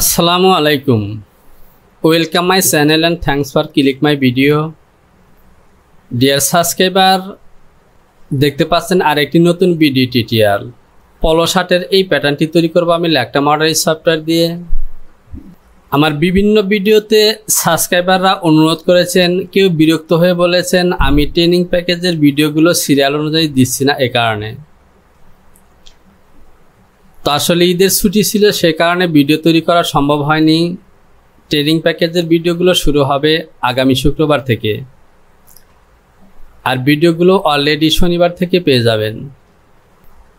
আসসালামু আলাইকুম welcome my channel and thanks for click my video dear subscriber দেখতে পাচ্ছেন আরেকটি নতুন ভিডিও টিটিআর পলো শার্টের এই প্যাটার্নটি তৈরি করবো আমি ল্যাকটা মডারি সফটওয়্যার দিয়ে আমার বিভিন্ন ভিডিওতে সাবস্ক্রাইবাররা অনুরোধ করেছেন কেউ বিরক্ত হয়ে বলেছেন আমি ট্রেনিং প্যাকেজের ভিডিওগুলো সিরিয়াল অনুযায়ী দিচ্ছি না এ কারণে তো আসলে ঈদের ছুটি ছিল সে কারণে ভিডিও তৈরি করা সম্ভব হয়নি ট্রেনিং প্যাকেজের ভিডিওগুলো শুরু হবে আগামী শুক্রবার থেকে আর ভিডিওগুলো অলরেডি শনিবার থেকে পেয়ে যাবেন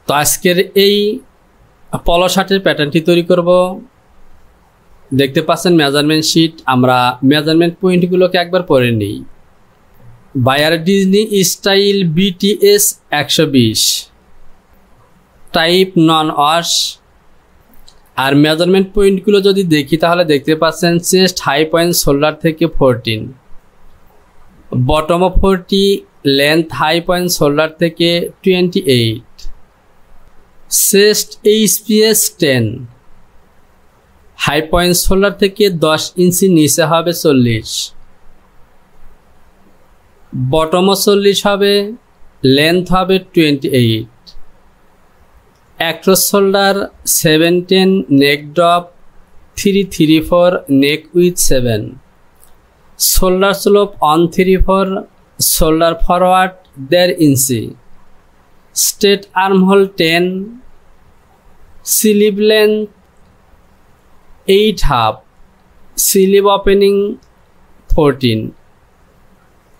তো আজকের এই পলো শার্টের প্যাটার্নটি তৈরি করব দেখতে পাচ্ছেন মেজারমেন্ট শিট আমরা মেজারমেন্ট পয়েন্টগুলোকে একবার পরে নিই বায়ার ডিজনি স্টাইল বিটিএস একশো বিশ টাইপ নন ওয়াশ আর মেজারমেন্ট পয়েন্টগুলো যদি দেখি তাহলে দেখতে পাচ্ছেন চেস্ট হাই পয়েন্ট শোল্ডার থেকে fourteen bottom of forty length high point shoulder থেকে twenty eight chest HPS ten high point shoulder থেকে দশ ইঞ্চি নিচে হবে চল্লিশ বটমও চল্লিশ হবে লেন্থ হবে twenty eight across shoulder seven ten neck drop three three four neck with seven shoulder slope on three four shoulder forward দেড় ইঞ্চি স্টেট arm hole ten sleeve length eight half sleeve opening fourteen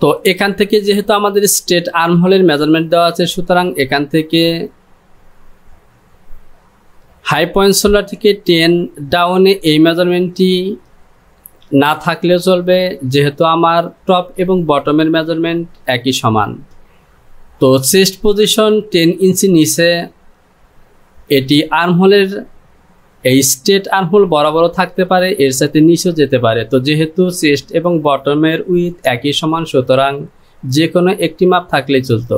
তো এখান থেকে যেহেতু আমাদের state arm হোলের measurement দেওয়া আছে সুতরাং এখান থেকে হাই পয়েন্ট সোলার থেকে টেন ডাউনে এই মেজারমেন্টটি না থাকলেও চলবে যেহেতু আমার টপ এবং বটমের মেজারমেন্ট একই সমান তো চেস্ট পজিশন টেন ইঞ্চি নিচে এটি আর্মহোলের এই স্টেট আর্মহোল বরাবরও থাকতে পারে এর সাথে নিচেও যেতে পারে তো যেহেতু চেস্ট এবং বটমের উইথ একই সমান সুতরাং যে কোনো একটি মাপ থাকলেই চলতো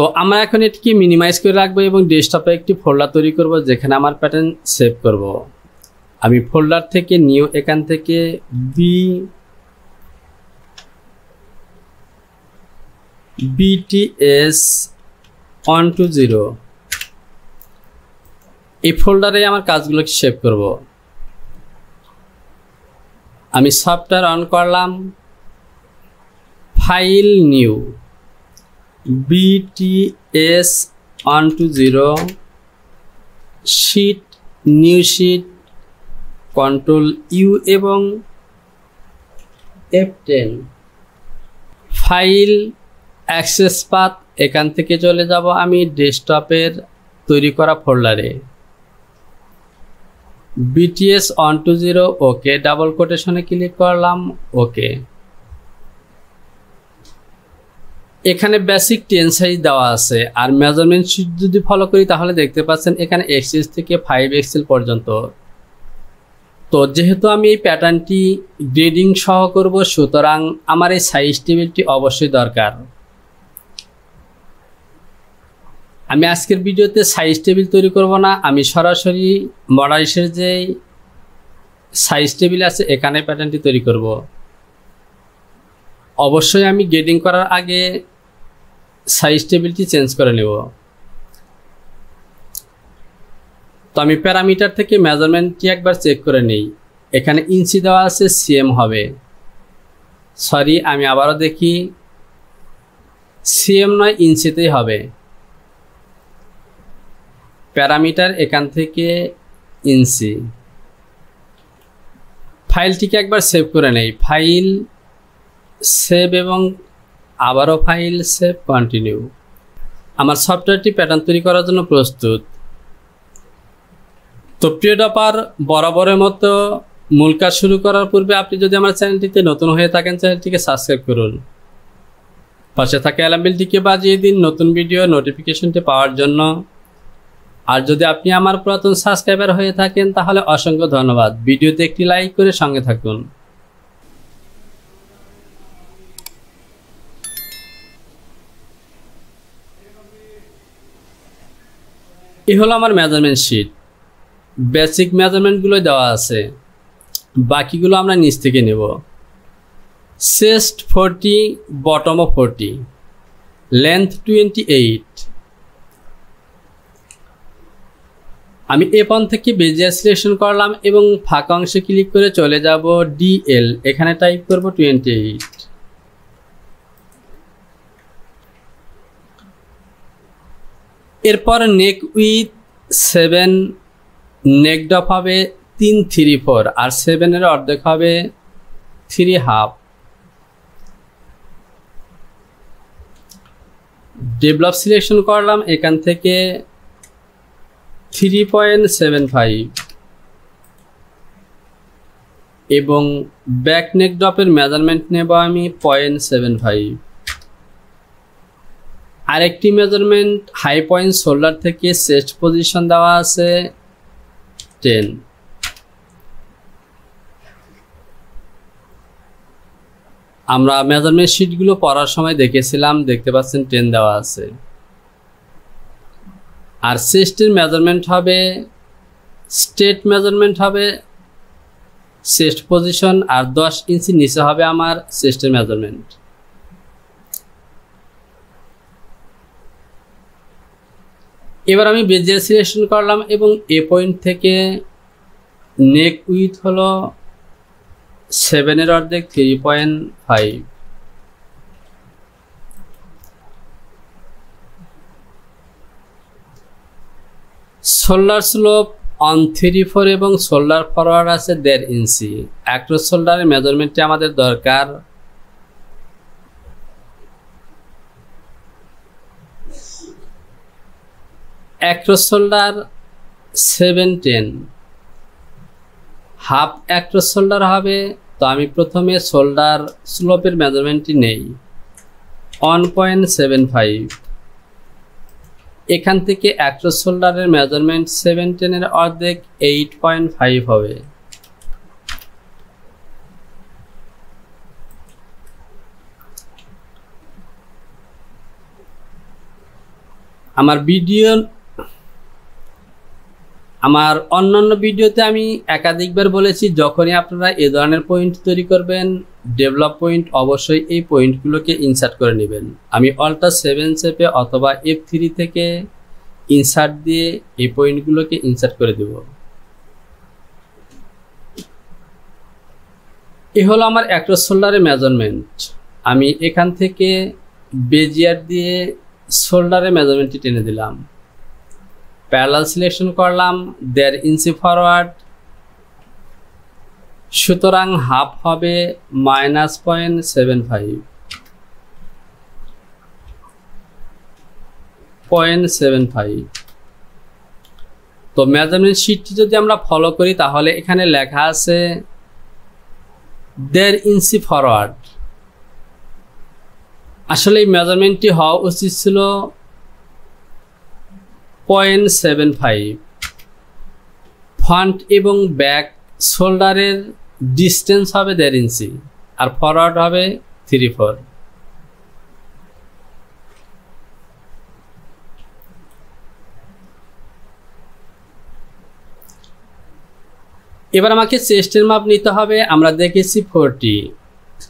তো আমরা এখন এটিকে মিনিমাইজ করে রাখবো এবং ডেস্কটপে একটি ফোল্ডার তৈরি করব যেখানে আমার প্যাটার্ন সেভ করব আমি ফোল্ডার থেকে নিউ এখান থেকে B BTS one two zero এই ফোল্ডারে আমার কাজগুলোকে সেভ করব আমি সফটওয়্যার অন করলাম file new BTS one two zero sheet new sheet control U এবং F ten file access path এখান থেকে চলে যাব আমি ডেস্কটপের তৈরি করা ফোল্ডারে BTS one two zero okay double কোটেশনে ক্লিক করলাম ওকে এখানে বেসিক সাইজ দেওয়া আছে আর মেজারমেন্ট শিট যদি ফলো করি তাহলে দেখতে পাচ্ছেন এখানে এক্সেল থেকে ফাইভ এক্সেল পর্যন্ত তো যেহেতু আমি এই প্যাটার্নটি গ্রেডিং সহ করব সুতরাং আমার এই সাইজ টেবিলটি অবশ্যই দরকার আমি আজকের ভিডিওতে সাইজ টেবিল তৈরি করব না আমি সরাসরি মডাইসের যে সাইজ টেবিল আছে এখানে প্যাটার্নটি তৈরি করব অবশ্যই আমি গ্রেডিং করার আগে সাইজ টেবিলটি চেঞ্জ করে নেব তো আমি প্যারামিটার থেকে মেজারমেন্টটি একবার চেক করে নিই এখানে ইঞ্চি দেওয়া আছে সিএম হবে সরি আমি আবারও দেখি সিএম নয় ইঞ্চিতেই হবে প্যারামিটার এখান থেকে ইঞ্চি ফাইলটিকে একবার সেভ করে নেই ফাইল সেভ এবং আবারও ফাইল সেভ কন্টিনিউ আমার সফটওয়্যারটি প্যাটার্ন তৈরি করার জন্য প্রস্তুত তো প্রিয় ডপার বরাবরের মতো মূল কাজ শুরু করার পূর্বে আপনি যদি আমার চ্যানেলটিতে নতুন হয়ে থাকেন চ্যানেলটিকে সাবস্ক্রাইব করুন পাশে থাকা অ্যালামবিলটিকে বাজিয়ে দিন নতুন ভিডিও নোটিফিকেশনটি পাওয়ার জন্য আর যদি আপনি আমার পুরাতন সাবস্ক্রাইবার হয়ে থাকেন তাহলে অসংখ্য ধন্যবাদ ভিডিওতে একটি লাইক করে সঙ্গে থাকুন এ হলো আমার মেজারমেন্ট শিট বেসিক মেজারমেন্টগুলো দেওয়া আছে বাকিগুলো আমরা নিচ থেকে নেব চেস্ট ফোরটি বটমও ফোরটি লেন্থ টোয়েন্টি এইট আমি এ পন থেকে বেজিয়া সিলেকশন করলাম এবং ফাঁকা অংশে ক্লিক করে চলে যাব ডিএল এখানে টাইপ করব টোয়েন্টি এইট এরপর neck with seven neck drop হবে তিন থ্রি ফোর আর সেভেনের অর্ধেক হবে থ্রি হাফ ডেভেলপ সিলেকশন করলাম এখান থেকে থ্রি পয়েন্ট সেভেন ফাইভ এবং ব্যাক নেক ডপের মেজারমেন্ট নেব আমি পয়েন্ট সেভেন ফাইভ আরেকটি মেজারমেন্ট হাই পয়েন্ট শোল্ডার থেকে শ্রেষ্ঠ পজিশন দেওয়া আছে টেন আমরা মেজারমেন্ট শিটগুলো পড়ার সময় দেখেছিলাম দেখতে পাচ্ছেন টেন দেওয়া আছে আর শ্রেষ্ঠের মেজারমেন্ট হবে স্টেট মেজারমেন্ট হবে শ্রেষ্ঠ পজিশন আর দশ ইঞ্চি নিচে হবে আমার শ্রেষ্ঠের মেজারমেন্ট এবার আমি বেজের সিলেকশন করলাম এবং এ পয়েন্ট থেকে নেক উইথ হলো সেভেনের অর্ধেক three point five shoulder slope on three four এবং সোল্ডার ফরওয়ার্ড আছে দেড় ইঞ্চি অ্যাক্রোস সোল্ডারের মেজারমেন্টটি আমাদের দরকার রসোল্ডার সেভেন টেন হাফ রসোল্ডার হবে তো আমি প্রথমে শোল্ডার স্লোপের মেজারমেন্টটি নেই ওয়ান পয়েন্ট সেভেন ফাইভ এখান থেকে এক রসোল্ডারের মেজারমেন্ট সেভেন টেনের অর্ধেক এইট পয়েন্ট ফাইভ হবে আমার ভিডিও আমার অন্যান্য ভিডিওতে আমি একাধিকবার বলেছি যখনই আপনারা এ ধরনের পয়েন্ট তৈরি করবেন ডেভেলপ পয়েন্ট অবশ্যই এই পয়েন্টগুলোকে ইনসার্ট করে নেবেন আমি অল্টা সেভেন সেপে অথবা এফ থ্রি থেকে ইনসার্ট দিয়ে এই পয়েন্টগুলোকে ইনসার্ট করে দেব এ হলো আমার অ্যাক্রোসোল্ডারের মেজারমেন্ট আমি এখান থেকে বেজিয়ার দিয়ে সোল্ডারের মেজারমেন্টটি টেনে দিলাম প্যারাল সিলেকশন করলাম দেড় ইঞ্চি ফরওয়ার্ড সুতরাং হাফ হবে minus point seven five point seven five তো মেজারমেন্ট শিটটি যদি আমরা ফলো করি তাহলে এখানে লেখা আছে দেড় ইঞ্চি ফরওয়ার্ড আসলে এই মেজারমেন্টটি হওয়া উচিত ছিল পয়েন্ট সেভেন ফাইভ ফ্রন্ট এবং ব্যাক শোল্ডারের ডিস্টেন্স হবে দেড় ইঞ্চি আর ফরওয়ার্ড হবে থ্রি ফোর এবার আমাকে চেস্টের মাপ নিতে হবে আমরা দেখেছি ফোরটি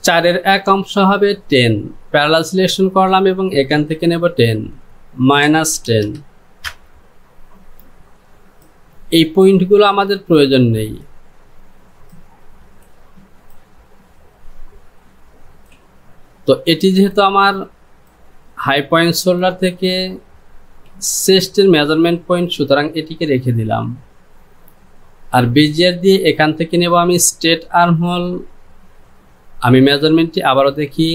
চারের এক অংশ হবে টেন প্যারালাল সিলেকশন করলাম এবং এখান থেকে নেব টেন মাইনাস টেন এই পয়েন্টগুলো আমাদের প্রয়োজন নেই তো এটি যেহেতু আমার হাই পয়েন্ট শোল্ডার থেকে চেস্টের মেজারমেন্ট পয়েন্ট সুতরাং এটিকে রেখে দিলাম আর বিজিআর দিয়ে এখান থেকে নেব আমি স্টেট আর্ম হল আমি মেজারমেন্টটি আবারও দেখি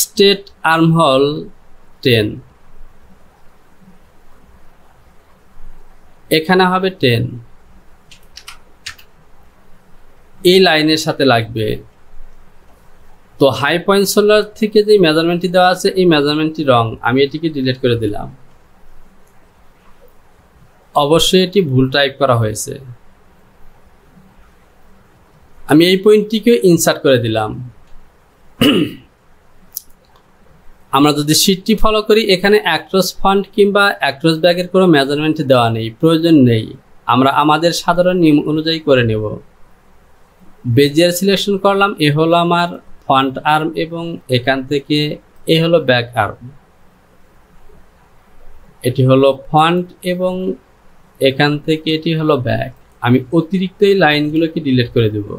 স্টেট আর্ম হল টেন এখানে হবে টেন এই লাইনের সাথে লাগবে তো হাই পয়েন্ট সোলার থেকে যে মেজারমেন্টটি দেওয়া আছে এই মেজারমেন্টটি রং আমি এটিকে ডিলিট করে দিলাম অবশ্যই এটি ভুল টাইপ করা হয়েছে আমি এই পয়েন্টটিকে ইনসার্ট করে দিলাম আমরা যদি সিটটি ফলো করি এখানে অ্যাক্রোস ফান্ড কিংবা অ্যাক্রোস ব্যাগের কোনো মেজারমেন্ট দেওয়া নেই প্রয়োজন নেই আমরা আমাদের সাধারণ নিয়ম অনুযায়ী করে নেব বেজিয়ার সিলেকশন করলাম এ হলো আমার ফান্ড আর্ম এবং এখান থেকে এ হলো ব্যাক আর্ম এটি হলো ফন্ট এবং এখান থেকে এটি হলো ব্যাক আমি অতিরিক্ত এই লাইনগুলোকে ডিলিট করে দেবো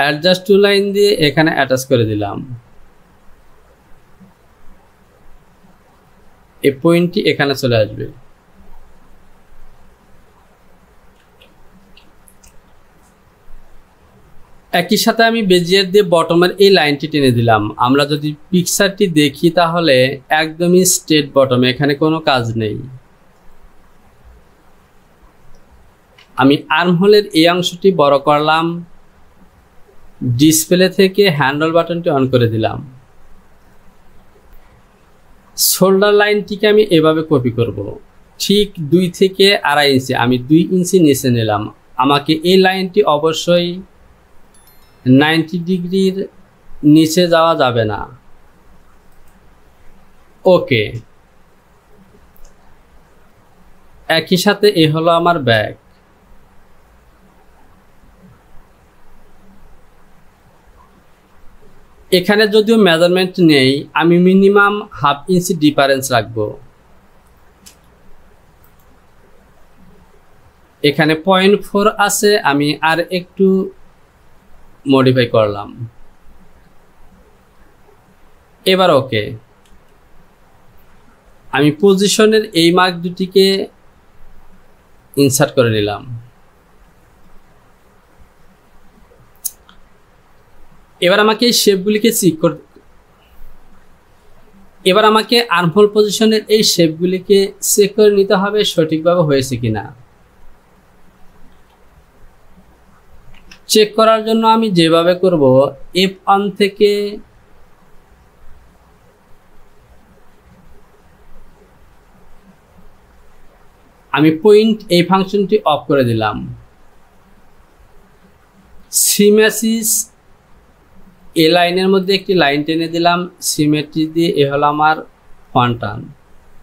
অ্যাডজাস্ট টু লাইন দিয়ে এখানে অ্যাটাচ করে দিলাম এই পয়েন্টটি এখানে চলে আসবে একই সাথে আমি বেজিয়ার দিয়ে বটমের এই লাইনটি টেনে দিলাম আমরা যদি পিকচারটি দেখি তাহলে একদমই স্ট্রেট বটমে এখানে কোনো কাজ নেই আমি আর্মহোলের এই অংশটি বড় করলাম ডিসপ্লে থেকে হ্যান্ডল বাটনটি অন করে দিলাম শোল্ডার লাইনটিকে আমি এভাবে কপি করব। ঠিক দুই থেকে আড়াই ইঞ্চি আমি দুই ইঞ্চি নিচে নিলাম আমাকে এই লাইনটি অবশ্যই নাইনটি ডিগ্রির নিচে যাওয়া যাবে না ওকে একই সাথে এ হলো আমার ব্যাগ এখানে যদিও মেজারমেন্ট নেই আমি মিনিমাম হাফ ইঞ্চি ডিফারেন্স রাখবো এখানে পয়েন্ট ফোর আছে আমি আর একটু মডিফাই করলাম এবার ওকে আমি পজিশনের এই মার্ক দুটিকে ইনসার্ট করে নিলাম এবার আমাকে এই শেপগুলিকে চেক করতে এবার আমাকে আর্মহোল পজিশনের এই শেপগুলিকে চেক করে নিতে হবে সঠিকভাবে হয়েছে কিনা চেক করার জন্য আমি যেভাবে করব এফ ওয়ান থেকে আমি পয়েন্ট এই ফাংশনটি অফ করে দিলাম সিম্যাসিস এই লাইনের মধ্যে একটি লাইন টেনে দিলাম সিমেট্রি দিয়ে এ হলো আমার ফন্টান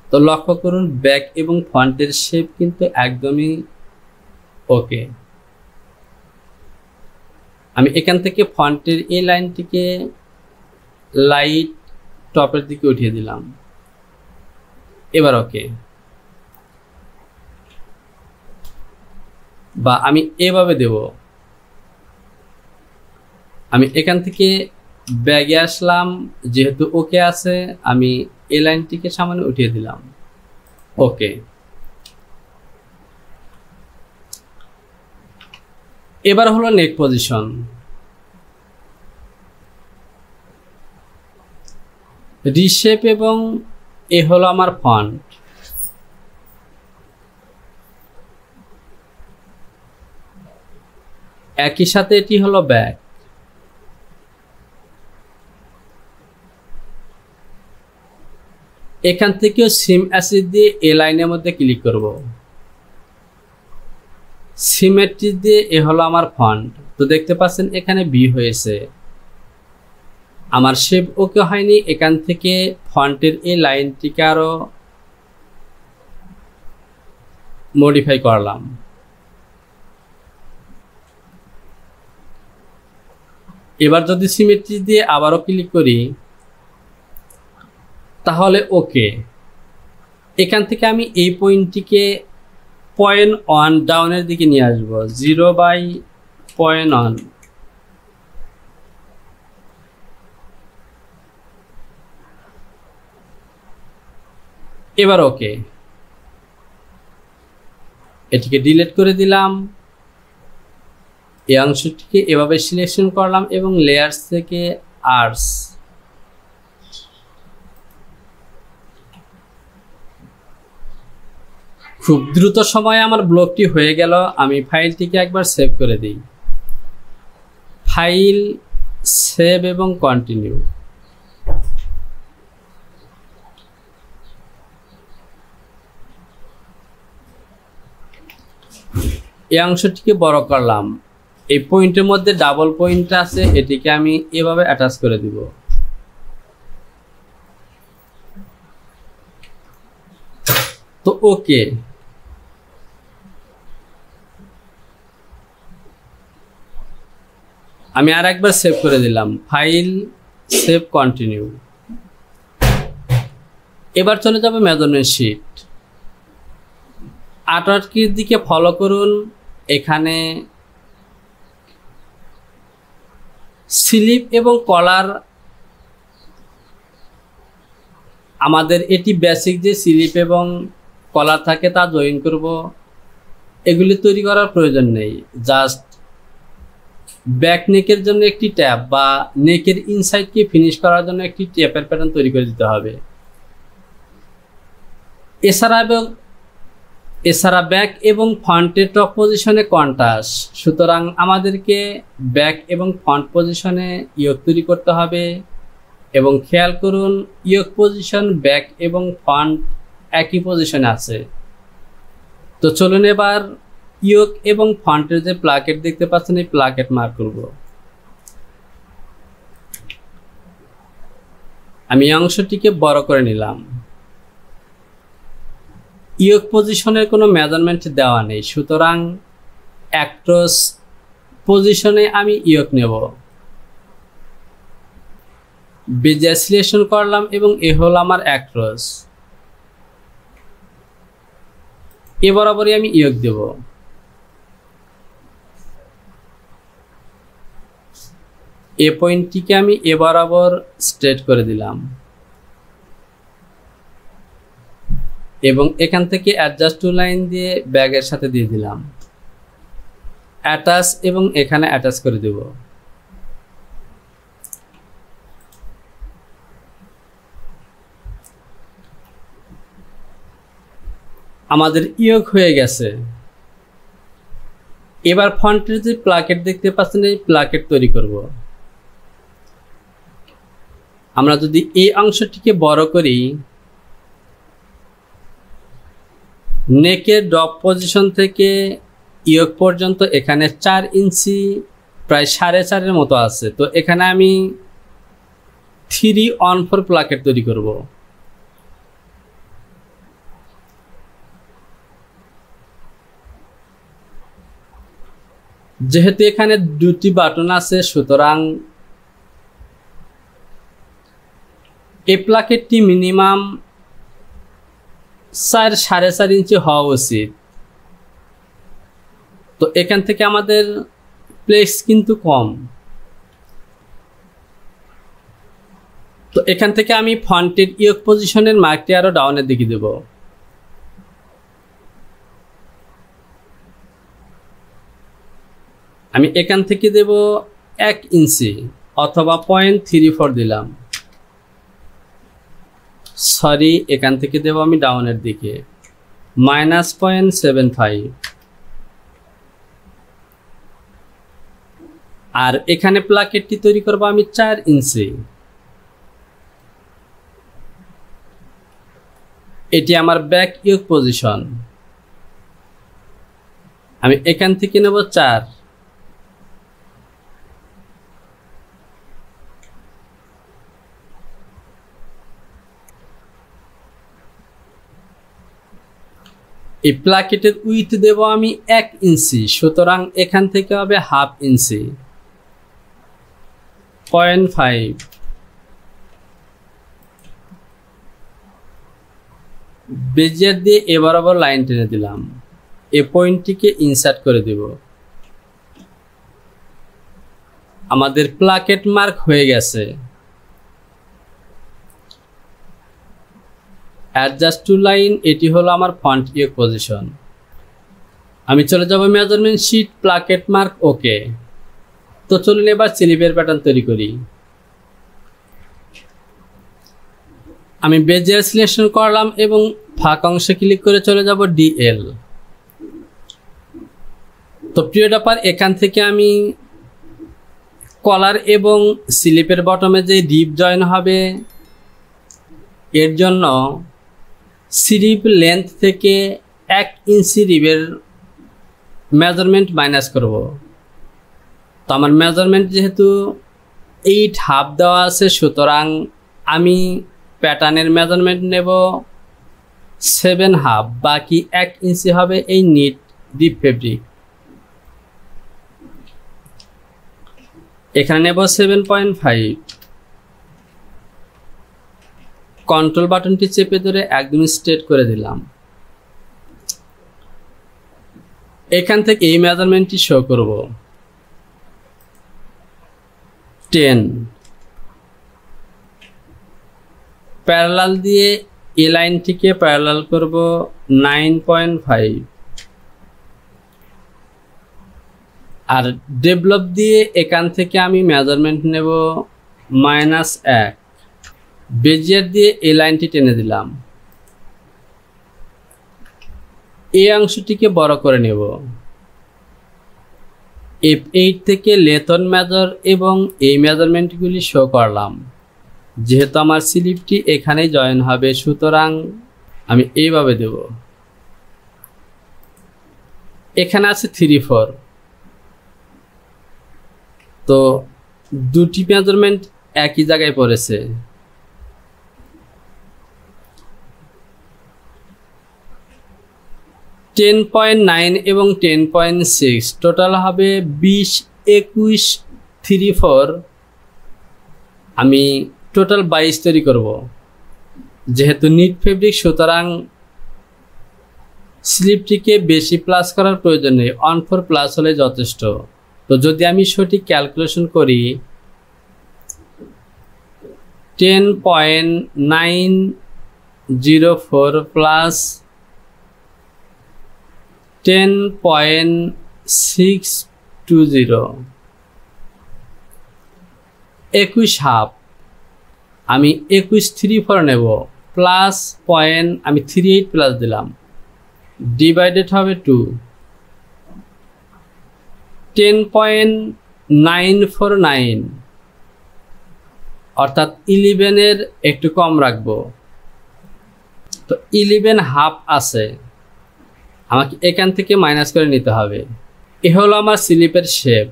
তো লক্ষ্য করুন ব্যাক এবং ফন্টের শেপ কিন্তু একদমই ওকে আমি এখান থেকে ফন্টের এই লাইনটিকে লাইট টপের দিকে উঠিয়ে দিলাম এবার ওকে বা আমি এভাবে দেবো আমি এখান থেকে ব্যাগে আসলাম যেহেতু ওকে আছে আমি এ লাইনটিকে সামনে উঠিয়ে দিলাম ওকে এবার হলো নেক পজিশন রিসেপ এবং এ হলো আমার ফান্ড একই সাথে এটি হলো ব্যাক এখান থেকেও সিম অ্যাসিড দিয়ে এ লাইনের মধ্যে ক্লিক করব সিমেট্রি দিয়ে এ হলো আমার ফন্ট তো দেখতে পাচ্ছেন এখানে বি হয়েছে আমার শেপ ওকে হয়নি এখান থেকে ফন্টের এই লাইনটিকে আরও মডিফাই করলাম এবার যদি সিমেট্রি দিয়ে আবারও ক্লিক করি তাহলে ওকে এখান থেকে আমি এই পয়েন্টটিকে পয়েন্ট ওয়ান ডাউনের দিকে নিয়ে আসবো জিরো বাই পয়েন্ট ওয়ান এবার ওকে এটিকে ডিলিট করে দিলাম এই অংশটিকে এভাবে সিলেকশন করলাম এবং লেয়ার্স থেকে আর্টস খুব দ্রুত সময়ে আমার ব্লগটি হয়ে গেল আমি ফাইলটিকে একবার সেভ করে দিই ফাইল সেভ এবং কন্টিনিউ এই অংশটিকে বড় করলাম এই পয়েন্টের মধ্যে ডাবল পয়েন্ট আছে এটিকে আমি এভাবে অ্যাটাচ করে দিব তো ওকে আমি আর একবার সেভ করে দিলাম ফাইল সেভ কন্টিনিউ এবার চলে যাবে মেদনের শিট আটকির দিকে ফলো করুন এখানে স্লিপ এবং কলার আমাদের এটি বেসিক যে স্লিপ এবং কলার থাকে তা জয়েন করব এগুলি তৈরি করার প্রয়োজন নেই জাস্ট ব্যাক নেকের জন্য একটি ট্যাপ বা নেকের ইনসাইডকে ফিনিশ করার জন্য একটি ট্যাপের প্যাটার্ন তৈরি করে দিতে হবে এছাড়া এবং এছাড়া ব্যাক এবং ফ্রন্টের টপ পজিশনে কন্ট্রাস সুতরাং আমাদেরকে ব্যাক এবং ফ্রন্ট পজিশনে ইয়োগ তৈরি করতে হবে এবং খেয়াল করুন ইয়োগ পজিশন ব্যাক এবং ফ্রন্ট একই পজিশনে আছে তো চলুন এবার ইয়োক এবং ফন্টের যে প্লাকেট দেখতে পাচ্ছেন এই প্লাকেট করব আমি অংশটিকে বড় করে নিলাম ইয়োক পজিশনের কোনো মেজারমেন্ট দেওয়া নেই সুতরাং অ্যাক্ট্রস পজিশনে আমি ইয়োগ নেব বেজা সিলেকশন করলাম এবং এ হল আমার অ্যাক্ট্রস এ বরাবরই আমি ইয়োগ দেবো এ পয়েন্টটিকে আমি এ বরাবর স্ট্রেট করে দিলাম এবং এখান থেকে অ্যাডজাস্ট টু লাইন দিয়ে ব্যাগের সাথে দিয়ে দিলাম অ্যাটাচ এবং এখানে অ্যাটাচ করে দেব আমাদের ইয়োগ হয়ে গেছে এবার ফন্টের যে প্লাকেট দেখতে পাচ্ছেন এই প্লাকেট তৈরি করবো আমরা যদি এই অংশটিকে বড় করি নেকের ডপ পজিশন থেকে ইয়োগ পর্যন্ত এখানে চার ইঞ্চি প্রায় সাড়ে চারের মতো আছে তো এখানে আমি থ্রি অন ফোর প্লাকেট তৈরি করব যেহেতু এখানে দুটি বাটন আছে সুতরাং এ প্লাকেটটি মিনিমাম চার সাড়ে চার ইঞ্চি হওয়া উচিত তো এখান থেকে আমাদের প্লেস কিন্তু কম তো এখান থেকে আমি ফ্রন্টের ইয়ক পজিশনের মার্কটি আরও ডাউনের দিকে দেব আমি এখান থেকে দেব এক ইঞ্চি অথবা পয়েন্ট থ্রি ফোর দিলাম সরি এখান থেকে দেব আমি ডাউনের দিকে মাইনাস পয়েন্ট সেভেন ফাইভ আর এখানে প্লাকেটটি তৈরি করব আমি চার ইঞ্চি এটি আমার ব্যাক ইউ পজিশন আমি এখান থেকে নেব চার এই প্লাকেটের উইথ দেব আমি এক ইঞ্চি সুতরাং এখান থেকে হবে হাফ ইঞ্চি পয়েন্ট ফাইভ বেজিয়ার দিয়ে এবার আবার লাইন টেনে দিলাম এ পয়েন্টটিকে ইনসার্ট করে দেব আমাদের প্লাকেট মার্ক হয়ে গেছে অ্যাডজাস্ট টু লাইন এটি হলো আমার ফন্ট ইয়ে পজিশন আমি চলে যাব measurement sheet placket mark okay তো চলুন এবার স্লিপের প্যাটার্ন তৈরি করি আমি বেজিয়ার সিলেকশন করলাম এবং ফাঁক অংশে ক্লিক করে চলে যাব ডিএল তো প্রিয় ডাপার এখান থেকে আমি কলার এবং স্লিপের বটমে যে ডিপ জয়েন হবে এর জন্য সিরিপ লেন্থ থেকে এক ইঞ্চি রিবের মেজারমেন্ট মাইনাস করব তো আমার মেজারমেন্ট যেহেতু এইট হাফ দেওয়া আছে সুতরাং আমি প্যাটার্নের মেজারমেন্ট নেব সেভেন হাফ বাকি এক ইঞ্চি হবে এই নিট ডিপ ফেব্রিক এখানে নেব সেভেন পয়েন্ট ফাইভ কন্ট্রোল বাটনটি চেপে ধরে একদম স্ট্রেট করে দিলাম এখান থেকে এই মেজারমেন্টটি শো করব টেন প্যারালাল দিয়ে এ লাইনটিকে প্যারালাল করব নাইন পয়েন্ট ফাইভ আর ডেভেলপ দিয়ে এখান থেকে আমি মেজারমেন্ট নেব মাইনাস এক বেজিয়ার দিয়ে এই লাইনটি টেনে দিলাম এই অংশটিকে বড় করে নেব এফ এইট থেকে লেতন মেজার এবং এই মেজারমেন্টগুলি শো করলাম যেহেতু আমার স্লিপটি এখানেই জয়েন হবে সুতরাং আমি এইভাবে দেব এখানে আছে থ্রি ফোর তো দুটি মেজারমেন্ট একই জায়গায় পড়েছে টেন পয়েন্ট নাইন এবং টেন পয়েন্ট সিক্স টোটাল হবে বিশ একুশ থ্রি ফোর আমি টোটাল বাইশ তৈরি করব যেহেতু নিট ফেব্রিক সুতরাং স্লিপটিকে বেশি প্লাস করার প্রয়োজন নেই অন ফোর প্লাস হলে যথেষ্ট তো যদি আমি সঠিক ক্যালকুলেশন করি ten point nine zero four plus ten point six two zero একুশ হাফ আমি একুশ থ্রি ফোর নেব প্লাস পয়েন্ট আমি থ্রি এইট প্লাস দিলাম ডিভাইডেড হবে two ten point nine four nine অর্থাৎ ইলেভেনের একটু কম রাখবো তো ইলেভেন হাফ আছে আমাকে এখান থেকে মাইনাস করে নিতে হবে এ হলো আমার স্লিপের শেপ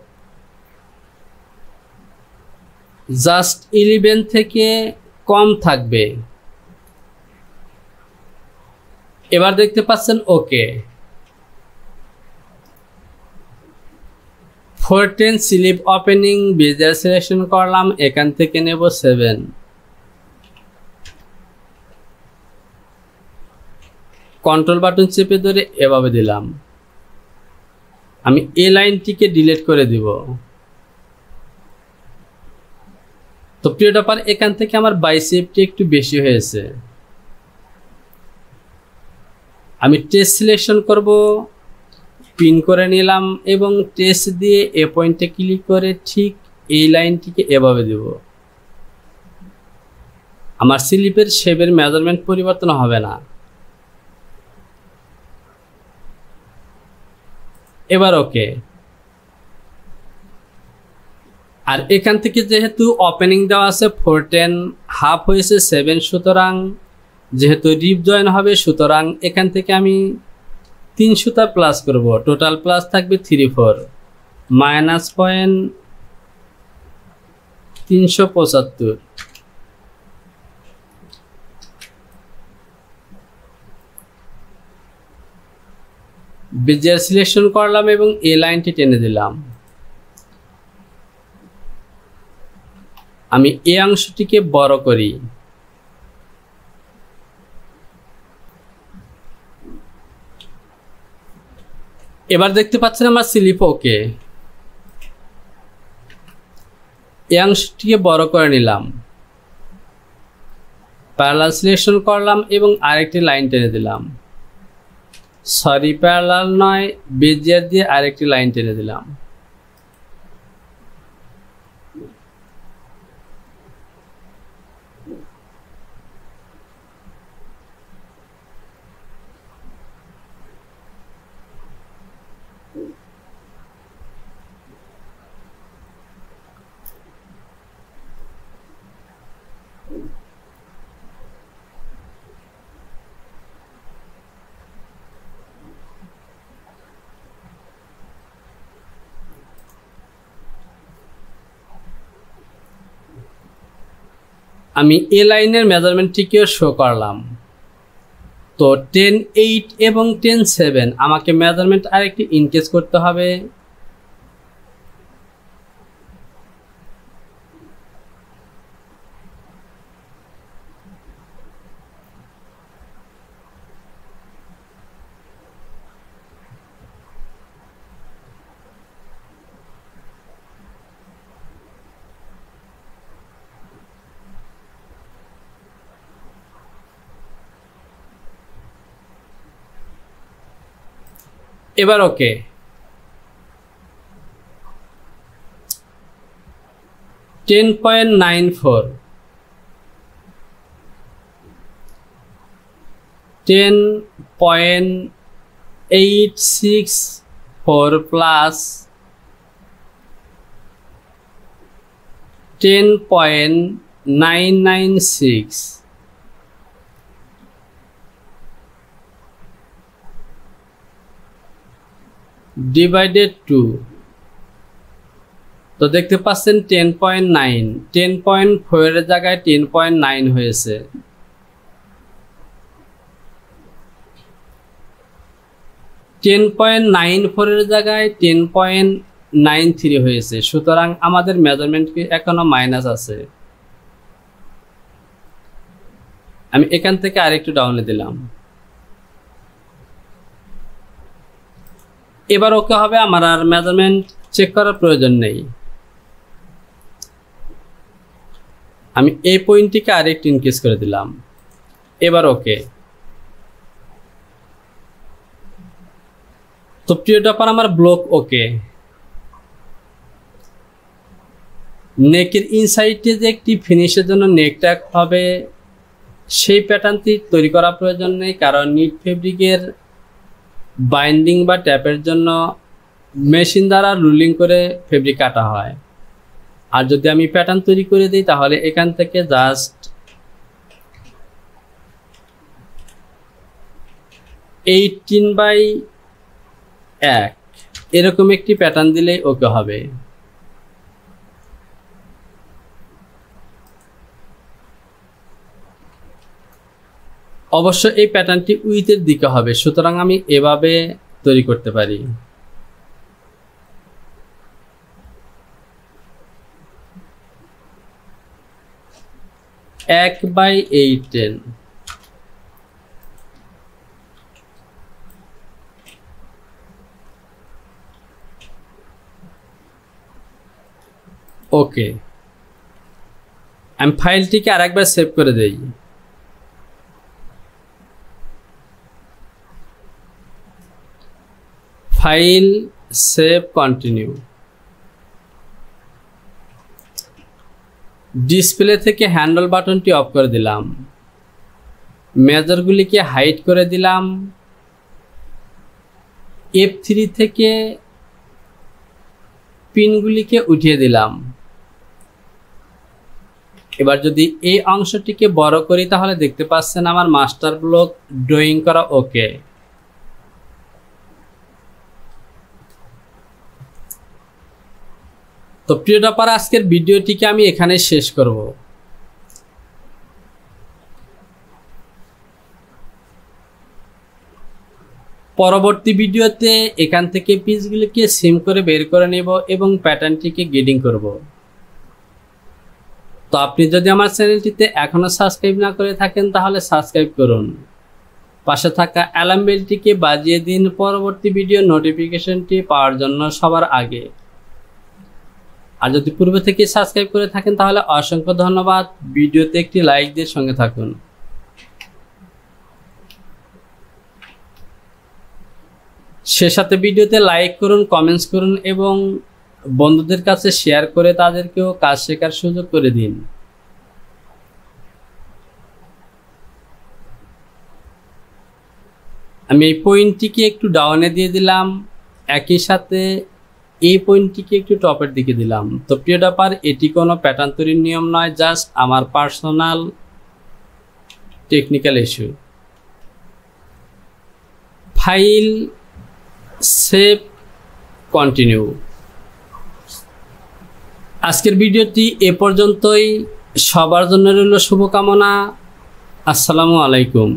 জাস্ট ইলেভেন থেকে কম থাকবে এবার দেখতে পাচ্ছেন okay fourteen sleeve opening bezier selection করলাম এখান থেকে নেব সেভেন কন্ট্রোল বাটন চেপে ধরে এভাবে দিলাম আমি এ লাইনটিকে ডিলিট করে দিব তো প্রিয় ডপার এখান থেকে আমার বাইসেপটি একটু বেশি হয়েছে আমি টেস্ট সিলেকশন করব পিন করে নিলাম এবং টেস্ট দিয়ে এ পয়েন্টে ক্লিক করে ঠিক এই লাইনটিকে এভাবে দেব আমার স্লিপের শেপের মেজারমেন্ট পরিবর্তন হবে না এবার ওকে আর এখান থেকে যেহেতু ওপেনিং দেওয়া আছে ফোর টেন হাফ হয়েছে সেভেন সুতরাং যেহেতু ডিপ জয়েন হবে সুতরাং এখান থেকে আমি তিন সুতা প্লাস করব টোটাল প্লাস থাকবে থ্রি ফোর মাইনাস পয়েন্ট তিনশো পঁচাত্তর বেজিয়ার সিলেকশন করলাম এবং এ লাইনটি টেনে দিলাম আমি এ অংশটিকে বড় করি এবার দেখতে পাচ্ছেন আমার স্লিপ ওকে এ অংশটিকে বড় করে নিলাম প্যারালাল সিলেকশন করলাম এবং আরেকটি লাইন টেনে দিলাম সরি প্যারাল নয় বেজিয়ার দিয়ে আরেকটি লাইন টেনে দিলাম আমি এ লাইনের মেজারমেন্টটিকেও শো করলাম তো টেন এইট এবং টেন সেভেন আমাকে মেজারমেন্ট আরেকটি ইনকেস করতে হবে এবার okay ten point nine four ten point eight six four plus ten point nine nine six divided two তো দেখতে পাচ্ছেন ten point nine ten point four এর জায়গায় টেন পয়েন্ট নাইন হয়েছে টেন পয়েন্ট নাইন ফোরের জায়গায় টেন পয়েন্ট নাইন থ্রি হয়েছে সুতরাং আমাদের মেজারমেন্ট এখনও মাইনাস আছে আমি এখান থেকে আরেকটু ডাউনে দিলাম এবার ওকে হবে আমার আর মেজারমেন্ট চেক করার প্রয়োজন নেই আমি এই পয়েন্টটিকে আর একটু ইনক্রিজ করে দিলাম এবার ওকে তো প্রিয় ডপার আমার ব্লক ওকে নেকের ইনসাইডে যে একটি ফিনিশের জন্য নেক ট্যাক হবে সেই প্যাটার্নটি তৈরি করা প্রয়োজন নেই কারণ নিট ফেব্রিকের বাইন্ডিং বা ট্যাপের জন্য মেশিন দ্বারা রুলিং করে ফেব্রিক কাটা হয় আর যদি আমি প্যাটার্ন তৈরি করে দিই তাহলে এখান থেকে জাস্ট এইটিন বাই এক এরকম একটি প্যাটার্ন দিলেই ওকে হবে অবশ্য এই প্যাটার্নটি উইথের দিকে হবে সুতরাং আমি এভাবে তৈরি করতে পারি এক বাই এইটেন ওকে আমি ফাইলটিকে আরেকবার সেভ করে দিই ফাইল সেভ কন্টিনিউ ডিসপ্লে থেকে হ্যান্ডল বাটনটি অফ করে দিলাম মেজারগুলিকে হাইট করে দিলাম এফ থ্রি থেকে পিনগুলিকে উঠিয়ে দিলাম এবার যদি এই অংশটিকে বড় করি তাহলে দেখতে পাচ্ছেন আমার মাস্টার ব্লক ড্রয়িং করা ওকে তো প্রিয় ডাপার আজকের ভিডিওটিকে আমি এখানে শেষ করব পরবর্তী ভিডিওতে এখান থেকে পিসগুলিকে সিম করে বের করে নেব এবং প্যাটার্নটিকে গ্রেডিং করব তো আপনি যদি আমার চ্যানেলটিতে এখনও সাবস্ক্রাইব না করে থাকেন তাহলে সাবস্ক্রাইব করুন পাশে থাকা অ্যালার্ম বেলটিকে বাজিয়ে দিন পরবর্তী ভিডিও নোটিফিকেশনটি পাওয়ার জন্য সবার আগে আর যদি পূর্বে থেকে সাবস্ক্রাইব করে থাকেন তাহলে অসংখ্য ধন্যবাদ ভিডিওতে একটি লাইক দিয়ে সঙ্গে থাকুন সে সাথে ভিডিওতে লাইক করুন কমেন্টস করুন এবং বন্ধুদের কাছে শেয়ার করে তাদেরকেও কাজ শেখার সুযোগ করে দিন আমি এই পয়েন্টটিকে একটু ডাউনে দিয়ে দিলাম একই সাথে এই পয়েন্টটিকে একটু টপের দিকে দিলাম তো প্রিয় ডাপার এটি কোনো প্যাটার্ন তৈরির নিয়ম নয় জাস্ট আমার personal technical issue file save continue আজকের ভিডিওটি এ পর্যন্তই সবার জন্য রইল শুভকামনা আসসালামু আলাইকুম